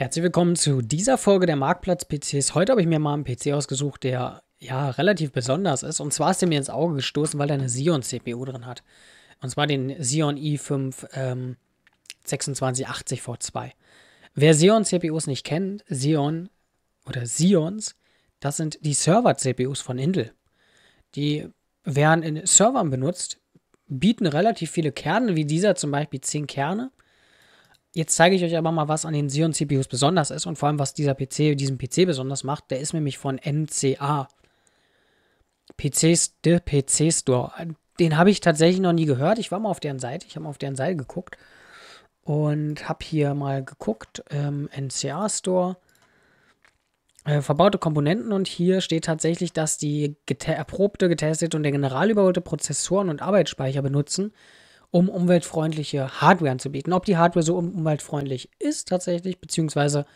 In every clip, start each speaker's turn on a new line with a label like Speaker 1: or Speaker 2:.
Speaker 1: Herzlich willkommen zu dieser Folge der Marktplatz-PCs. Heute habe ich mir mal einen PC ausgesucht, der ja relativ besonders ist. Und zwar ist er mir ins Auge gestoßen, weil er eine Xeon-CPU drin hat. Und zwar den Xeon i5 ähm, 2680 V2. Wer Xeon-CPUs nicht kennt, Xeon oder Xeons, das sind die Server-CPUs von Intel. Die werden in Servern benutzt, bieten relativ viele Kerne, wie dieser zum Beispiel 10 Kerne. Jetzt zeige ich euch aber mal, was an den Xeon CPUs besonders ist und vor allem, was dieser PC, diesen PC besonders macht. Der ist nämlich von MCA. PCs, der PC Store. Den habe ich tatsächlich noch nie gehört. Ich war mal auf deren Seite. Ich habe mal auf deren Seite geguckt und habe hier mal geguckt. Ähm, NCA Store. Äh, verbaute Komponenten und hier steht tatsächlich, dass die gete erprobte, getestete und der general überholte Prozessoren und Arbeitsspeicher benutzen um umweltfreundliche Hardware anzubieten. Ob die Hardware so umweltfreundlich ist tatsächlich, beziehungsweise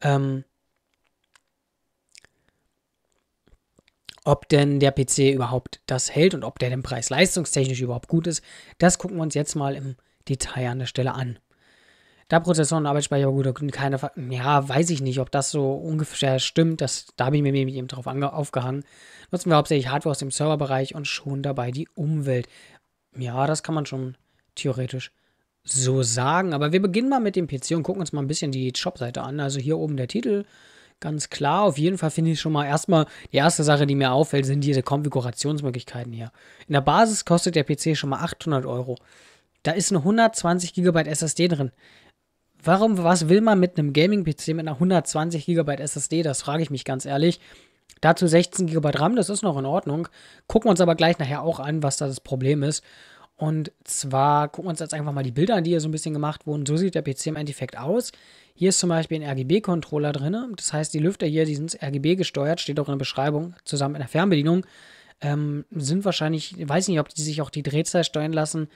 Speaker 1: ähm, ob denn der PC überhaupt das hält und ob der denn preis-leistungstechnisch überhaupt gut ist, das gucken wir uns jetzt mal im Detail an der Stelle an. Da Prozessoren und Arbeitsspeicher gut, keine, ja, weiß ich nicht, ob das so ungefähr stimmt. Das, da habe ich mir nämlich eben drauf aufgehangen. Nutzen wir hauptsächlich Hardware aus dem Serverbereich und schon dabei die Umwelt. Ja, das kann man schon theoretisch so sagen. Aber wir beginnen mal mit dem PC und gucken uns mal ein bisschen die Shop-Seite an. Also hier oben der Titel. Ganz klar, auf jeden Fall finde ich schon mal erstmal, die erste Sache, die mir auffällt, sind diese Konfigurationsmöglichkeiten hier. In der Basis kostet der PC schon mal 800 Euro. Da ist eine 120 GB SSD drin. Warum, was will man mit einem Gaming-PC mit einer 120 GB SSD? Das frage ich mich ganz ehrlich. Dazu 16 GB RAM, das ist noch in Ordnung. Gucken wir uns aber gleich nachher auch an, was da das Problem ist. Und zwar gucken wir uns jetzt einfach mal die Bilder an, die hier so ein bisschen gemacht wurden. So sieht der PC im Endeffekt aus. Hier ist zum Beispiel ein RGB-Controller drin. Das heißt, die Lüfter hier, die sind RGB gesteuert, steht auch in der Beschreibung, zusammen mit der Fernbedienung. Ähm, sind wahrscheinlich, ich weiß nicht, ob die sich auch die Drehzahl steuern lassen.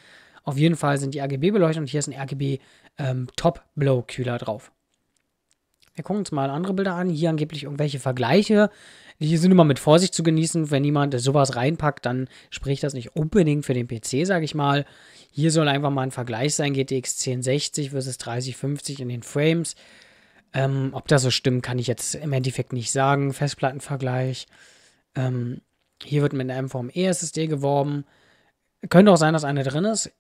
Speaker 1: Auf jeden Fall sind die RGB beleuchtet und hier ist ein RGB ähm, Top Blow Kühler drauf. Wir gucken uns mal andere Bilder an. Hier angeblich irgendwelche Vergleiche. Die sind immer mit Vorsicht zu genießen. Wenn jemand sowas reinpackt, dann spricht das nicht unbedingt für den PC, sage ich mal. Hier soll einfach mal ein Vergleich sein: GTX 1060 versus 3050 in den Frames. Ähm, ob das so stimmt, kann ich jetzt im Endeffekt nicht sagen. Festplattenvergleich. Ähm, hier wird mit einer MVME-SSD geworben. Könnte auch sein, dass eine drin ist.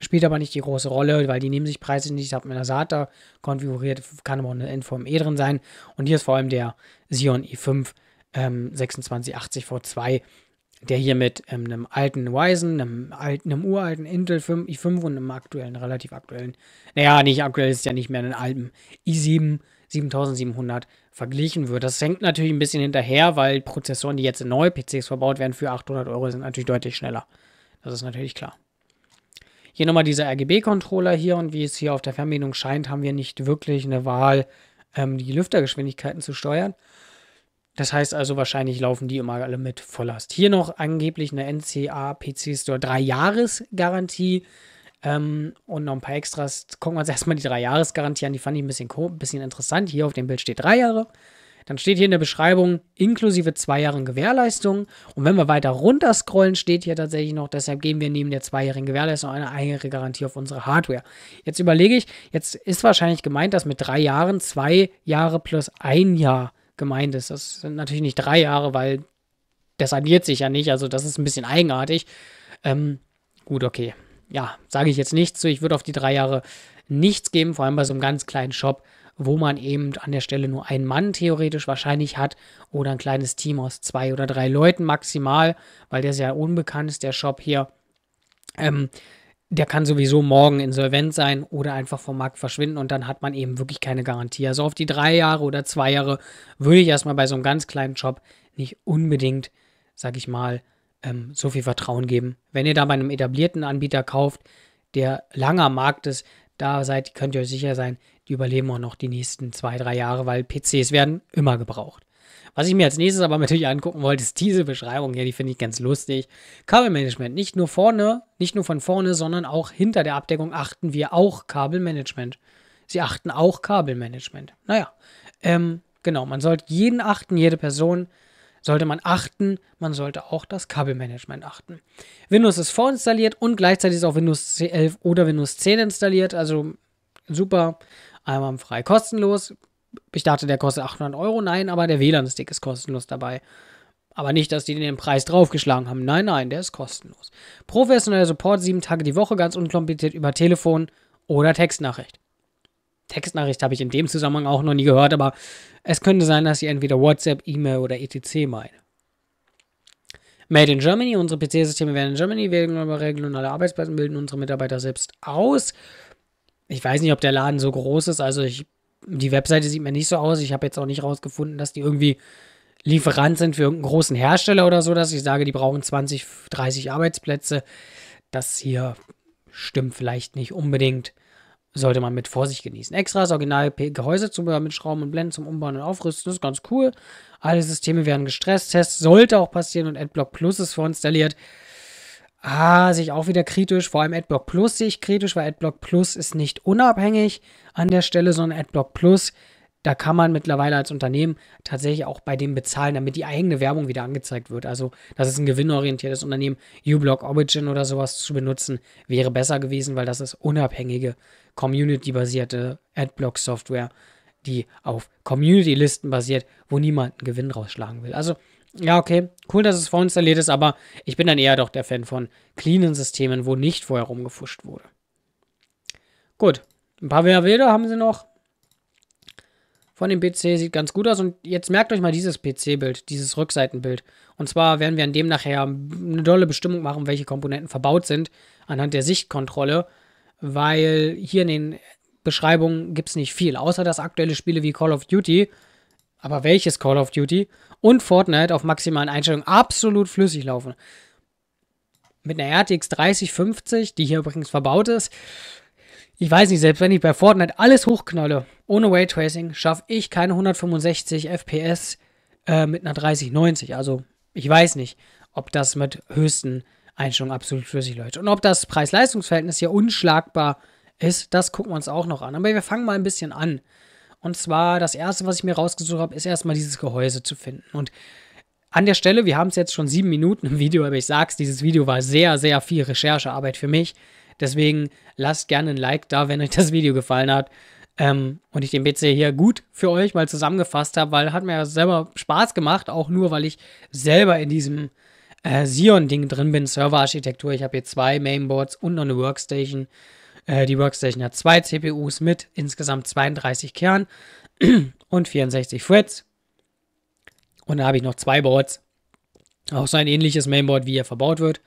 Speaker 1: Spielt aber nicht die große Rolle, weil die nehmen sich Preise nicht. Ich habe mit einer SATA konfiguriert, kann aber auch eine NVMe drin sein. Und hier ist vor allem der Xeon i5 e ähm, 2680 V2, der hier mit ähm, einem alten Ryzen, einem, alten, einem uralten Intel 5, i5 e und einem aktuellen, relativ aktuellen, naja, nicht aktuell ist ja nicht mehr, einen alten e i7 7700 verglichen wird. Das hängt natürlich ein bisschen hinterher, weil Prozessoren, die jetzt in neue PCs verbaut werden, für 800 Euro sind natürlich deutlich schneller. Das ist natürlich klar. Hier nochmal dieser RGB-Controller hier und wie es hier auf der Fernbedienung scheint, haben wir nicht wirklich eine Wahl, ähm, die Lüftergeschwindigkeiten zu steuern. Das heißt also, wahrscheinlich laufen die immer alle mit Volllast. Hier noch angeblich eine NCA PC Store 3-Jahres-Garantie ähm, und noch ein paar Extras. Gucken wir uns erstmal die 3-Jahres-Garantie an. Die fand ich ein bisschen, bisschen interessant. Hier auf dem Bild steht 3 Jahre. Dann steht hier in der Beschreibung inklusive zwei Jahren Gewährleistung. Und wenn wir weiter runter scrollen, steht hier tatsächlich noch, deshalb geben wir neben der zweijährigen Gewährleistung eine eigene Garantie auf unsere Hardware. Jetzt überlege ich, jetzt ist wahrscheinlich gemeint, dass mit drei Jahren zwei Jahre plus ein Jahr gemeint ist. Das sind natürlich nicht drei Jahre, weil das addiert sich ja nicht. Also das ist ein bisschen eigenartig. Ähm, gut, okay. Ja, sage ich jetzt nichts zu. Ich würde auf die drei Jahre nichts geben, vor allem bei so einem ganz kleinen Shop wo man eben an der Stelle nur einen Mann theoretisch wahrscheinlich hat oder ein kleines Team aus zwei oder drei Leuten maximal, weil der sehr unbekannt ist, der Shop hier. Ähm, der kann sowieso morgen insolvent sein oder einfach vom Markt verschwinden und dann hat man eben wirklich keine Garantie. Also auf die drei Jahre oder zwei Jahre würde ich erstmal bei so einem ganz kleinen Job nicht unbedingt, sag ich mal, ähm, so viel Vertrauen geben. Wenn ihr da bei einem etablierten Anbieter kauft, der langer Markt ist, da seid, könnt ihr euch sicher sein, die überleben auch noch die nächsten zwei, drei Jahre, weil PCs werden immer gebraucht. Was ich mir als nächstes aber natürlich angucken wollte, ist diese Beschreibung hier, die finde ich ganz lustig. Kabelmanagement, nicht nur vorne, nicht nur von vorne, sondern auch hinter der Abdeckung achten wir auch Kabelmanagement. Sie achten auch Kabelmanagement. Naja, ähm, genau, man sollte jeden achten, jede Person sollte man achten, man sollte auch das Kabelmanagement achten. Windows ist vorinstalliert und gleichzeitig ist auch Windows 11 oder Windows 10 installiert, also super einwandfrei kostenlos. Ich dachte, der kostet 800 Euro. Nein, aber der WLAN-Stick ist kostenlos dabei. Aber nicht, dass die den Preis draufgeschlagen haben. Nein, nein, der ist kostenlos. Professioneller Support sieben Tage die Woche, ganz unkompliziert über Telefon oder Textnachricht. Textnachricht habe ich in dem Zusammenhang auch noch nie gehört, aber es könnte sein, dass sie entweder WhatsApp, E-Mail oder etc. meine. Made in Germany. Unsere PC-Systeme werden in Germany, werden über regionale Arbeitsplätze bilden unsere Mitarbeiter selbst aus. Ich weiß nicht, ob der Laden so groß ist. Also ich, die Webseite sieht mir nicht so aus. Ich habe jetzt auch nicht rausgefunden, dass die irgendwie Lieferant sind für irgendeinen großen Hersteller oder so, dass ich sage, die brauchen 20, 30 Arbeitsplätze. Das hier stimmt vielleicht nicht unbedingt. Sollte man mit Vorsicht genießen. Extra das original Gehäusezubehör äh, mit Schrauben und Blenden zum Umbauen und Aufrüsten ist ganz cool. Alle Systeme werden gestresst. Test sollte auch passieren und AdBlock Plus ist vorinstalliert. Ah, sehe ich auch wieder kritisch. Vor allem AdBlock Plus sehe ich kritisch, weil AdBlock Plus ist nicht unabhängig an der Stelle, sondern AdBlock Plus, da kann man mittlerweile als Unternehmen tatsächlich auch bei dem bezahlen, damit die eigene Werbung wieder angezeigt wird. Also, das ist ein gewinnorientiertes Unternehmen. uBlock Origin oder sowas zu benutzen, wäre besser gewesen, weil das ist unabhängige, community-basierte AdBlock-Software, die auf Community-Listen basiert, wo niemand einen Gewinn rausschlagen will. Also, ja, okay. Cool, dass es vorinstalliert ist, aber ich bin dann eher doch der Fan von cleanen Systemen, wo nicht vorher rumgefuscht wurde. Gut. Ein paar Werweder haben sie noch. Von dem PC sieht ganz gut aus. Und jetzt merkt euch mal dieses PC-Bild, dieses Rückseitenbild. Und zwar werden wir an dem nachher eine dolle Bestimmung machen, welche Komponenten verbaut sind, anhand der Sichtkontrolle. Weil hier in den Beschreibungen gibt es nicht viel, außer dass aktuelle Spiele wie Call of Duty aber welches Call of Duty und Fortnite auf maximalen Einstellungen absolut flüssig laufen. Mit einer RTX 3050, die hier übrigens verbaut ist, ich weiß nicht, selbst wenn ich bei Fortnite alles hochknolle, ohne Raytracing, schaffe ich keine 165 FPS äh, mit einer 3090. Also ich weiß nicht, ob das mit höchsten Einstellungen absolut flüssig läuft. Und ob das Preis-Leistungs-Verhältnis hier unschlagbar ist, das gucken wir uns auch noch an. Aber wir fangen mal ein bisschen an. Und zwar das erste, was ich mir rausgesucht habe, ist erstmal dieses Gehäuse zu finden. Und an der Stelle, wir haben es jetzt schon sieben Minuten im Video, aber ich sage es, dieses Video war sehr, sehr viel Recherchearbeit für mich. Deswegen lasst gerne ein Like da, wenn euch das Video gefallen hat. Ähm, und ich den PC hier gut für euch mal zusammengefasst habe, weil hat mir ja selber Spaß gemacht, auch nur, weil ich selber in diesem äh, Xeon-Ding drin bin, Serverarchitektur. Ich habe hier zwei Mainboards und noch eine Workstation. Äh, die Workstation hat zwei CPUs mit insgesamt 32 Kern und 64 Threads. Und da habe ich noch zwei Boards. Auch so ein ähnliches Mainboard, wie hier verbaut wird.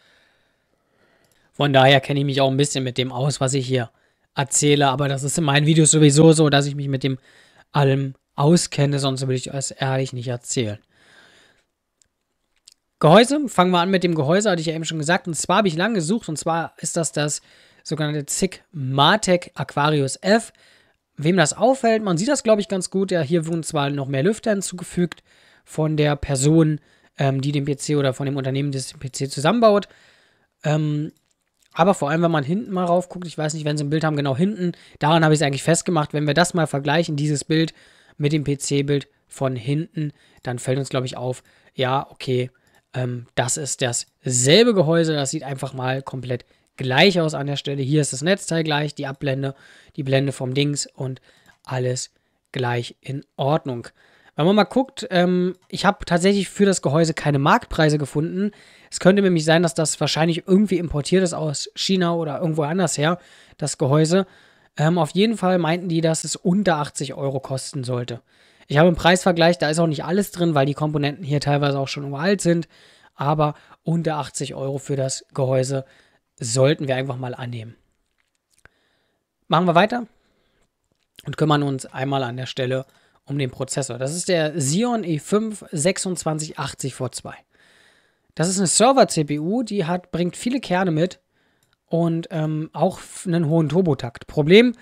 Speaker 1: Von daher kenne ich mich auch ein bisschen mit dem aus, was ich hier erzähle. Aber das ist in meinen Videos sowieso so, dass ich mich mit dem allem auskenne, sonst würde ich es ehrlich nicht erzählen. Gehäuse, fangen wir an mit dem Gehäuse, hatte ich ja eben schon gesagt. Und zwar habe ich lange gesucht, und zwar ist das das sogenannte Zigmatec Aquarius F. Wem das auffällt, man sieht das, glaube ich, ganz gut. Ja, hier wurden zwar noch mehr Lüfter hinzugefügt von der Person, ähm, die den PC oder von dem Unternehmen, das den PC zusammenbaut. Ähm, aber vor allem, wenn man hinten mal raufguckt, ich weiß nicht, wenn sie ein Bild haben, genau hinten, daran habe ich es eigentlich festgemacht. Wenn wir das mal vergleichen, dieses Bild mit dem PC-Bild von hinten, dann fällt uns, glaube ich, auf, ja, okay, ähm, das ist dasselbe Gehäuse, das sieht einfach mal komplett aus gleich aus an der Stelle. Hier ist das Netzteil gleich, die Abblende, die Blende vom Dings und alles gleich in Ordnung. Wenn man mal guckt, ähm, ich habe tatsächlich für das Gehäuse keine Marktpreise gefunden. Es könnte nämlich sein, dass das wahrscheinlich irgendwie importiert ist aus China oder irgendwo anders her, das Gehäuse. Ähm, auf jeden Fall meinten die, dass es unter 80 Euro kosten sollte. Ich habe einen Preisvergleich, da ist auch nicht alles drin, weil die Komponenten hier teilweise auch schon uralt sind. Aber unter 80 Euro für das Gehäuse sollten wir einfach mal annehmen. Machen wir weiter und kümmern uns einmal an der Stelle um den Prozessor. Das ist der Xeon E5 2680 V2. Das ist eine Server-CPU, die hat, bringt viele Kerne mit und ähm, auch einen hohen Turbotakt. Problem,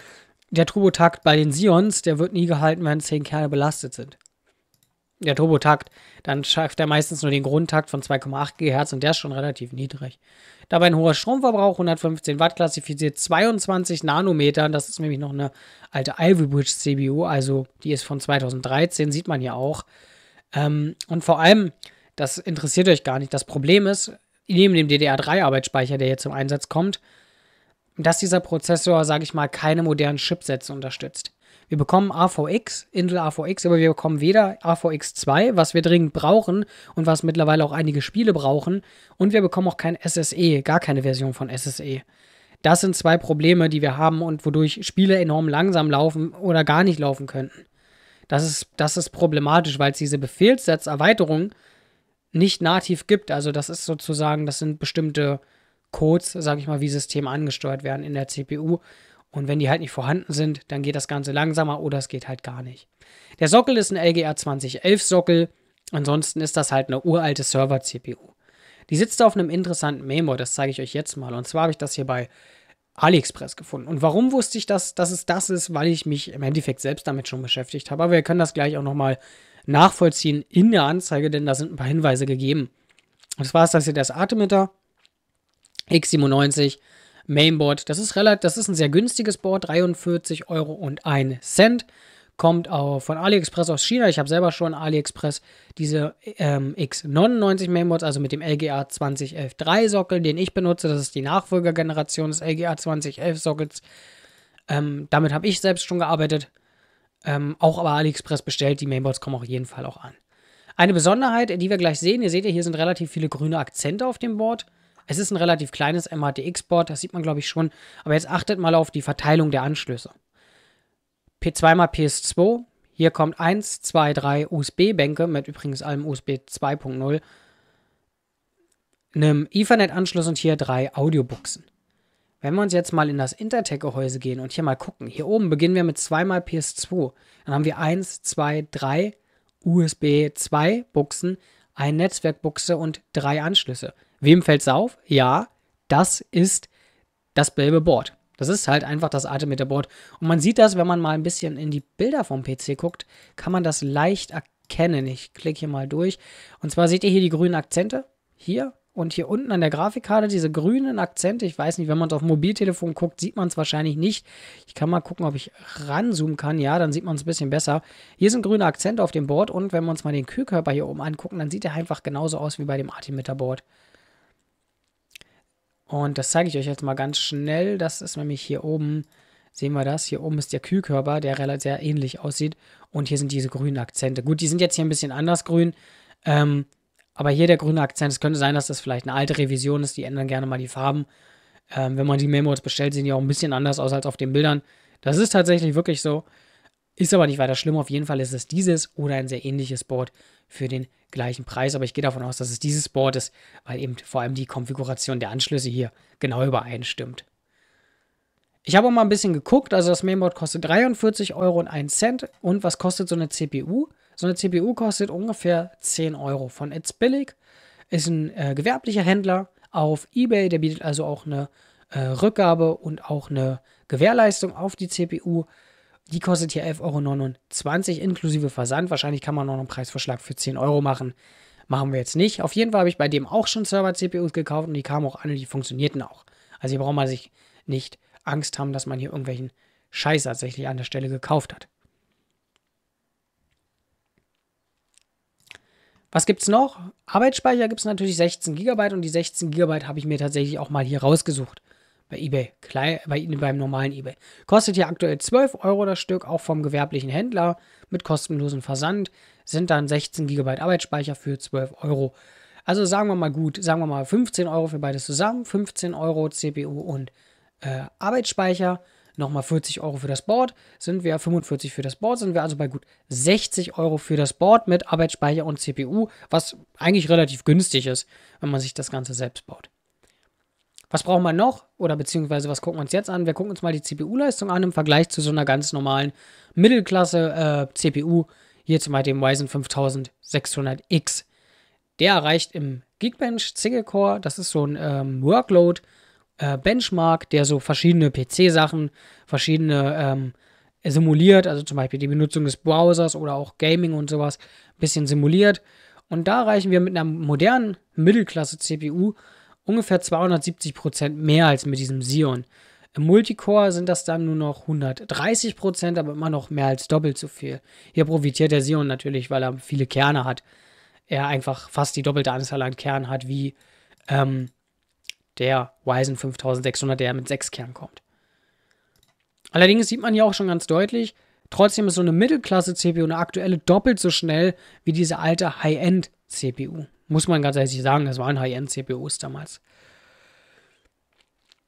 Speaker 1: der Turbotakt bei den Xeons, der wird nie gehalten, wenn 10 Kerne belastet sind der Turbotakt, dann schafft er meistens nur den Grundtakt von 2,8 GHz und der ist schon relativ niedrig. Dabei ein hoher Stromverbrauch, 115 Watt, klassifiziert 22 Nanometer. Das ist nämlich noch eine alte Ivy Bridge CPU, also die ist von 2013, sieht man hier auch. Ähm, und vor allem, das interessiert euch gar nicht. Das Problem ist, neben dem DDR3-Arbeitsspeicher, der hier zum Einsatz kommt, dass dieser Prozessor, sage ich mal, keine modernen Chipsätze unterstützt. Wir bekommen AVX, Intel AVX, aber wir bekommen weder AVX 2, was wir dringend brauchen und was mittlerweile auch einige Spiele brauchen, und wir bekommen auch kein SSE, gar keine Version von SSE. Das sind zwei Probleme, die wir haben und wodurch Spiele enorm langsam laufen oder gar nicht laufen könnten. Das ist, das ist problematisch, weil es diese Befehlssetzerweiterung nicht nativ gibt. Also das ist sozusagen, das sind bestimmte Codes, sage ich mal, wie Systeme angesteuert werden in der CPU. Und wenn die halt nicht vorhanden sind, dann geht das Ganze langsamer oder es geht halt gar nicht. Der Sockel ist ein LGR 2011 Sockel. Ansonsten ist das halt eine uralte Server-CPU. Die sitzt auf einem interessanten Memo, das zeige ich euch jetzt mal. Und zwar habe ich das hier bei AliExpress gefunden. Und warum wusste ich, dass, dass es das ist? Weil ich mich im Endeffekt selbst damit schon beschäftigt habe. Aber wir können das gleich auch nochmal nachvollziehen in der Anzeige, denn da sind ein paar Hinweise gegeben. Und zwar ist das hier das Artemeter X97 Mainboard. Das ist relativ, das ist ein sehr günstiges Board, 43 Euro und ein Cent. Kommt auch von AliExpress aus China. Ich habe selber schon AliExpress diese ähm, X99 Mainboards, also mit dem LGA 2011 3 Sockel, den ich benutze. Das ist die Nachfolgergeneration des LGA 2011 Sockels. Ähm, damit habe ich selbst schon gearbeitet. Ähm, auch aber AliExpress bestellt. Die Mainboards kommen auf jeden Fall auch an. Eine Besonderheit, die wir gleich sehen, ihr seht ja, hier sind relativ viele grüne Akzente auf dem Board. Es ist ein relativ kleines MHDX-Board, das sieht man glaube ich schon. Aber jetzt achtet mal auf die Verteilung der Anschlüsse. P2 mal PS2. Hier kommt 1, 2, 3 USB-Bänke mit übrigens allem USB 2.0, einem Ethernet-Anschluss und hier drei Audiobuchsen. Wenn wir uns jetzt mal in das Intertech-Gehäuse gehen und hier mal gucken, hier oben beginnen wir mit 2x PS2. Dann haben wir 1, 2, 3 USB 2 Buchsen, eine Netzwerkbuchse und drei Anschlüsse. Wem fällt es auf? Ja, das ist das gelbe Board. Das ist halt einfach das Artemeter-Board. Und man sieht das, wenn man mal ein bisschen in die Bilder vom PC guckt, kann man das leicht erkennen. Ich klicke hier mal durch. Und zwar seht ihr hier die grünen Akzente. Hier und hier unten an der Grafikkarte diese grünen Akzente. Ich weiß nicht, wenn man es auf Mobiltelefon guckt, sieht man es wahrscheinlich nicht. Ich kann mal gucken, ob ich ranzoomen kann. Ja, dann sieht man es ein bisschen besser. Hier sind grüne Akzente auf dem Board und wenn wir uns mal den Kühlkörper hier oben angucken, dann sieht er einfach genauso aus wie bei dem artemeter Board. Und das zeige ich euch jetzt mal ganz schnell. Das ist nämlich hier oben, sehen wir das, hier oben ist der Kühlkörper, der relativ sehr ähnlich aussieht. Und hier sind diese grünen Akzente. Gut, die sind jetzt hier ein bisschen anders grün. Ähm, aber hier der grüne Akzent, es könnte sein, dass das vielleicht eine alte Revision ist, die ändern gerne mal die Farben. Ähm, wenn man die Memos bestellt, sehen die auch ein bisschen anders aus als auf den Bildern. Das ist tatsächlich wirklich so. Ist aber nicht weiter schlimm. Auf jeden Fall ist es dieses oder ein sehr ähnliches Board für den gleichen Preis. Aber ich gehe davon aus, dass es dieses Board ist, weil eben vor allem die Konfiguration der Anschlüsse hier genau übereinstimmt. Ich habe auch mal ein bisschen geguckt. Also das Mainboard kostet 43 Euro und 1 Cent. Und was kostet so eine CPU? So eine CPU kostet ungefähr 10 Euro. Von It's Billig ist ein äh, gewerblicher Händler auf eBay. Der bietet also auch eine äh, Rückgabe und auch eine Gewährleistung auf die CPU. Die kostet hier 11,29 Euro inklusive Versand. Wahrscheinlich kann man noch einen Preisverschlag für 10 Euro machen. Machen wir jetzt nicht. Auf jeden Fall habe ich bei dem auch schon Server-CPUs gekauft und die kamen auch an und die funktionierten auch. Also hier braucht man sich nicht Angst haben, dass man hier irgendwelchen Scheiß tatsächlich an der Stelle gekauft hat. Was gibt es noch? Arbeitsspeicher gibt es natürlich 16 GB und die 16 GB habe ich mir tatsächlich auch mal hier rausgesucht bei eBay, Klei bei, beim normalen eBay. Kostet ja aktuell 12 Euro das Stück, auch vom gewerblichen Händler mit kostenlosem Versand. Sind dann 16 GB Arbeitsspeicher für 12 Euro. Also sagen wir mal gut, sagen wir mal 15 Euro für beides zusammen, 15 Euro CPU und äh, Arbeitsspeicher, nochmal 40 Euro für das Board, sind wir 45 für das Board, sind wir also bei gut 60 Euro für das Board mit Arbeitsspeicher und CPU, was eigentlich relativ günstig ist, wenn man sich das Ganze selbst baut. Was brauchen wir noch? Oder beziehungsweise was gucken wir uns jetzt an? Wir gucken uns mal die CPU-Leistung an im Vergleich zu so einer ganz normalen Mittelklasse-CPU. Äh, Hier zum Beispiel dem Ryzen 5600X. Der erreicht im Geekbench Single Core, das ist so ein ähm, Workload, äh, Benchmark, der so verschiedene PC-Sachen, verschiedene ähm, simuliert, also zum Beispiel die Benutzung des Browsers oder auch Gaming und sowas, ein bisschen simuliert. Und da erreichen wir mit einer modernen Mittelklasse-CPU ungefähr 270 Prozent mehr als mit diesem Sion. Im Multicore sind das dann nur noch 130 Prozent, aber immer noch mehr als doppelt so viel. Hier profitiert der Sion natürlich, weil er viele Kerne hat. Er einfach fast die doppelte Anzahl an Kernen hat wie ähm, der Ryzen 5600, der mit sechs Kernen kommt. Allerdings sieht man hier auch schon ganz deutlich, trotzdem ist so eine Mittelklasse-CPU eine aktuelle doppelt so schnell wie diese alte High-End-CPU. Muss man ganz ehrlich sagen, das waren High-End-CPUs damals.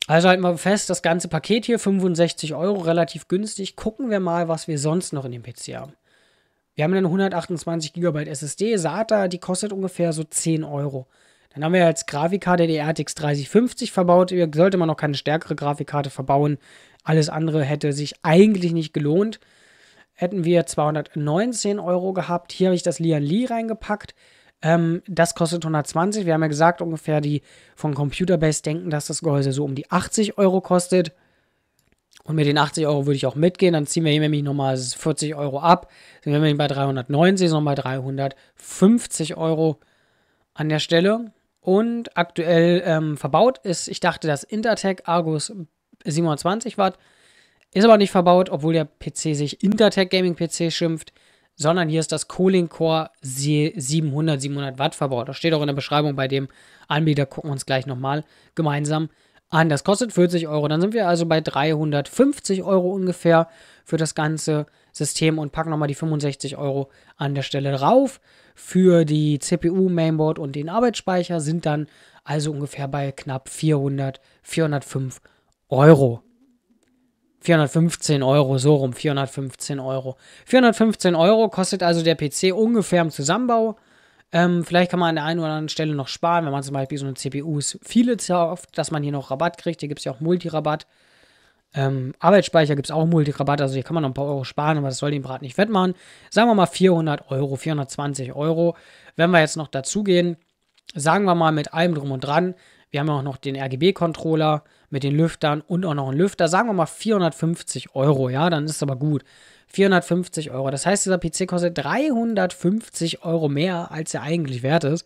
Speaker 1: Also halten wir fest, das ganze Paket hier, 65 Euro, relativ günstig. Gucken wir mal, was wir sonst noch in dem PC haben. Wir haben eine 128 GB SSD, SATA, die kostet ungefähr so 10 Euro. Dann haben wir als Grafikkarte die RTX 3050 verbaut. Hier sollte man noch keine stärkere Grafikkarte verbauen. Alles andere hätte sich eigentlich nicht gelohnt. Hätten wir 219 Euro gehabt. Hier habe ich das Lian Lee reingepackt. Ähm, das kostet 120. Wir haben ja gesagt, ungefähr die von Computerbase denken, dass das Gehäuse so um die 80 Euro kostet. Und mit den 80 Euro würde ich auch mitgehen. Dann ziehen wir hier nämlich nochmal 40 Euro ab. Sind wir nämlich bei 390, sondern bei 350 Euro an der Stelle. Und aktuell ähm, verbaut ist, ich dachte, das Intertech Argus 27 Watt. Ist aber nicht verbaut, obwohl der PC sich Intertech Gaming PC schimpft sondern hier ist das Cooling Core 700, 700 Watt Verbrauch. Das steht auch in der Beschreibung bei dem Anbieter. Gucken wir uns gleich nochmal gemeinsam an. Das kostet 40 Euro. Dann sind wir also bei 350 Euro ungefähr für das ganze System und packen nochmal die 65 Euro an der Stelle drauf. Für die CPU, Mainboard und den Arbeitsspeicher sind dann also ungefähr bei knapp 400, 405 Euro. 415 Euro, so rum, 415 Euro. 415 Euro kostet also der PC ungefähr im Zusammenbau. Ähm, vielleicht kann man an der einen oder anderen Stelle noch sparen, wenn man zum Beispiel so eine CPU ist. viele kauft, dass man hier noch Rabatt kriegt. Hier gibt es ja auch Multirabatt. Ähm, Arbeitsspeicher gibt es auch Multirabatt, also hier kann man noch ein paar Euro sparen, aber das soll den Brat nicht wettmachen. Sagen wir mal 400 Euro, 420 Euro. Wenn wir jetzt noch dazugehen, sagen wir mal mit allem drum und dran, wir haben ja auch noch den RGB-Controller, mit den Lüftern und auch noch einen Lüfter. Sagen wir mal 450 Euro, ja, dann ist es aber gut. 450 Euro. Das heißt, dieser PC kostet 350 Euro mehr, als er eigentlich wert ist.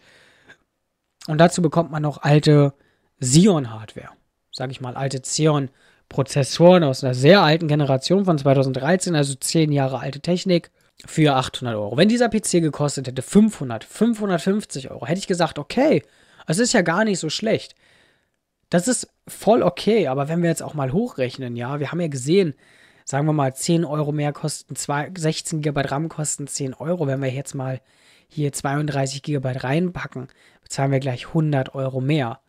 Speaker 1: Und dazu bekommt man noch alte Xeon-Hardware. Sage ich mal, alte Xeon-Prozessoren aus einer sehr alten Generation von 2013, also 10 Jahre alte Technik für 800 Euro. Wenn dieser PC gekostet hätte 500, 550 Euro, hätte ich gesagt, okay, es ist ja gar nicht so schlecht. Das ist voll okay, aber wenn wir jetzt auch mal hochrechnen, ja, wir haben ja gesehen, sagen wir mal, 10 Euro mehr kosten, 16 GB RAM kosten 10 Euro. Wenn wir jetzt mal hier 32 GB reinpacken, bezahlen wir gleich 100 Euro mehr.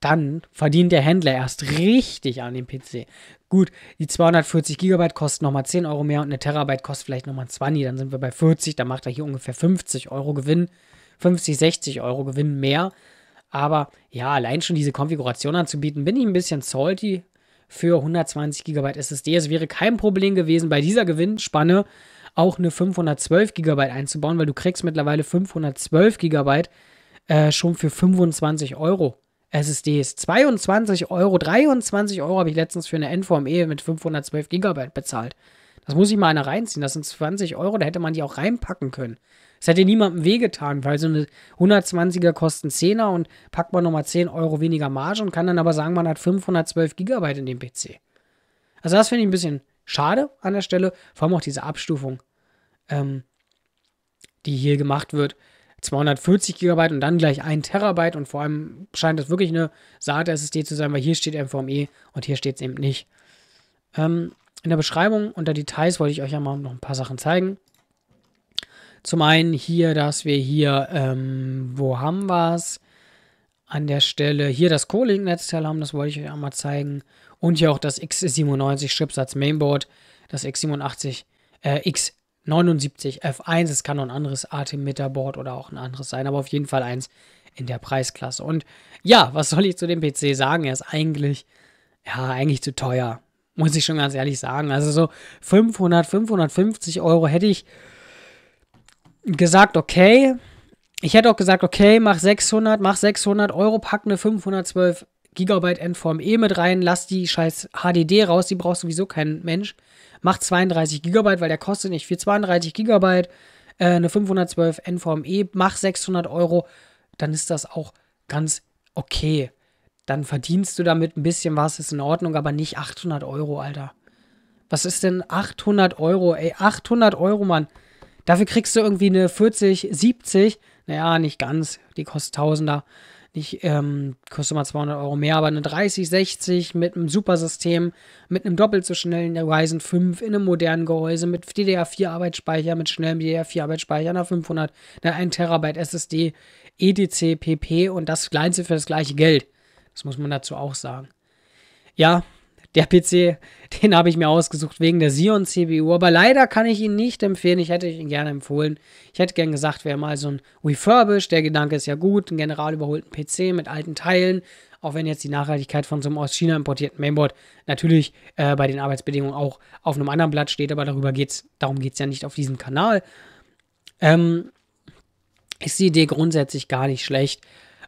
Speaker 1: Dann verdient der Händler erst richtig an dem PC. Gut, die 240 GB kosten nochmal 10 Euro mehr und eine Terabyte kostet vielleicht nochmal 20, dann sind wir bei 40, dann macht er hier ungefähr 50 Euro Gewinn, 50, 60 Euro Gewinn mehr aber ja, allein schon diese Konfiguration anzubieten, bin ich ein bisschen salty. Für 120 GB SSD. Es wäre kein Problem gewesen, bei dieser Gewinnspanne auch eine 512 GB einzubauen, weil du kriegst mittlerweile 512 GB äh, schon für 25 Euro. SSDs. 22 Euro, 23 Euro habe ich letztens für eine NVMe mit 512 GB bezahlt. Das muss ich mal einer reinziehen. Das sind 20 Euro, da hätte man die auch reinpacken können. Es hätte niemandem wehgetan, weil so eine 120er kosten 10er und packt man nochmal 10 Euro weniger Marge und kann dann aber sagen, man hat 512 Gigabyte in dem PC. Also das finde ich ein bisschen schade an der Stelle, vor allem auch diese Abstufung, ähm, die hier gemacht wird. 240 Gigabyte und dann gleich 1 Terabyte und vor allem scheint das wirklich eine SATA-SSD zu sein, weil hier steht MVME und hier steht es eben nicht. Ähm, in der Beschreibung unter Details wollte ich euch ja mal noch ein paar Sachen zeigen. Zum einen hier, dass wir hier, ähm, wo haben wir es? An der Stelle hier das Kohling-Netzteil haben, das wollte ich euch auch mal zeigen. Und hier auch das X97-Chips als Mainboard, das X87, äh, X79F1. Es kann noch ein anderes Artemeter-Board oder auch ein anderes sein, aber auf jeden Fall eins in der Preisklasse. Und ja, was soll ich zu dem PC sagen? Er ist eigentlich, ja, eigentlich zu teuer. Muss ich schon ganz ehrlich sagen. Also so 500, 550 Euro hätte ich gesagt, okay, ich hätte auch gesagt, okay, mach 600, mach 600 Euro, pack eine 512 Gigabyte NVMe eh mit rein, lass die scheiß HDD raus, die braucht sowieso kein Mensch. Mach 32 Gigabyte, weil der kostet nicht viel. 32 Gigabyte, äh, eine 512 NVMe, eh, mach 600 Euro, dann ist das auch ganz okay. Dann verdienst du damit ein bisschen was, ist in Ordnung, aber nicht 800 Euro, Alter. Was ist denn 800 Euro, ey? 800 Euro, Mann. Dafür kriegst du irgendwie eine 40, 70, naja, nicht ganz, die kostet Tausender. Nicht, ähm, kostet mal 200 Euro mehr, aber eine 30, 60 mit einem Supersystem, mit einem doppelt so schnellen Ryzen 5 in einem modernen Gehäuse, mit DDR4-Arbeitsspeicher, mit schnellem DDR4-Arbeitsspeicher, einer 500, einer 1 TB SSD, EDC, PP und das Kleinste für das gleiche Geld. Das muss man dazu auch sagen. Ja, der PC, den habe ich mir ausgesucht wegen der Xeon CPU, aber leider kann ich ihn nicht empfehlen. Ich hätte ihn gerne empfohlen. Ich hätte gern gesagt, wäre mal so ein Refurbished. Der Gedanke ist ja gut, einen general überholten PC mit alten Teilen, auch wenn jetzt die Nachhaltigkeit von so einem aus China importierten Mainboard natürlich äh, bei den Arbeitsbedingungen auch auf einem anderen Blatt steht, aber darüber geht's, darum geht es ja nicht auf diesem Kanal. Ähm, ist die Idee grundsätzlich gar nicht schlecht,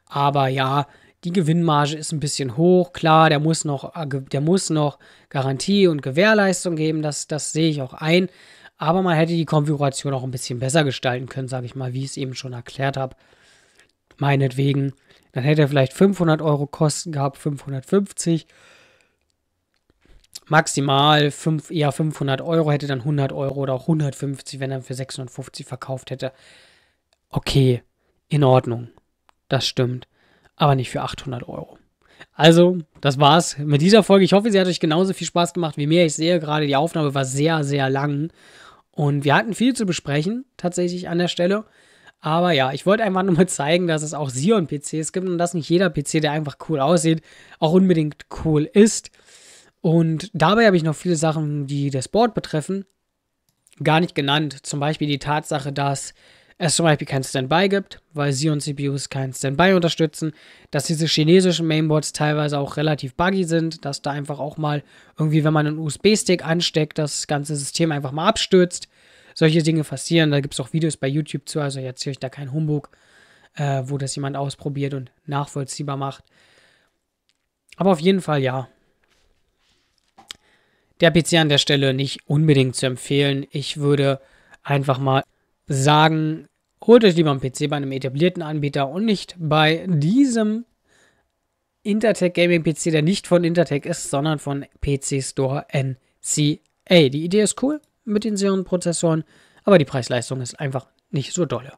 Speaker 1: aber ja, die Gewinnmarge ist ein bisschen hoch. Klar, der muss noch, äh, der muss noch Garantie und Gewährleistung geben. Das, das sehe ich auch ein. Aber man hätte die Konfiguration auch ein bisschen besser gestalten können, sage ich mal, wie ich es eben schon erklärt habe. Meinetwegen, dann hätte er vielleicht 500 Euro Kosten gehabt, 550. Maximal fünf, eher 500 Euro, hätte dann 100 Euro oder auch 150, wenn er für 650 verkauft hätte. Okay, in Ordnung. Das stimmt aber nicht für 800 Euro. Also, das war's mit dieser Folge. Ich hoffe, sie hat euch genauso viel Spaß gemacht wie mir. Ich sehe gerade, die Aufnahme war sehr, sehr lang. Und wir hatten viel zu besprechen, tatsächlich an der Stelle. Aber ja, ich wollte einfach nur mal zeigen, dass es auch Sion-PCs gibt und dass nicht jeder PC, der einfach cool aussieht, auch unbedingt cool ist. Und dabei habe ich noch viele Sachen, die das Board betreffen, gar nicht genannt. Zum Beispiel die Tatsache, dass es zum Beispiel kein Standby gibt, weil Xeon CPUs kein Standby unterstützen, dass diese chinesischen Mainboards teilweise auch relativ buggy sind, dass da einfach auch mal irgendwie, wenn man einen USB-Stick ansteckt, das ganze System einfach mal abstürzt. Solche Dinge passieren, da gibt es auch Videos bei YouTube zu, also jetzt höre ich da keinen Humbug, äh, wo das jemand ausprobiert und nachvollziehbar macht. Aber auf jeden Fall ja. Der PC an der Stelle nicht unbedingt zu empfehlen. Ich würde einfach mal sagen, holt euch lieber einen PC bei einem etablierten Anbieter und nicht bei diesem Intertech Gaming PC, der nicht von Intertech ist, sondern von PC Store NCA. Die Idee ist cool mit den Serienprozessoren, aber die Preis-Leistung ist einfach nicht so dolle.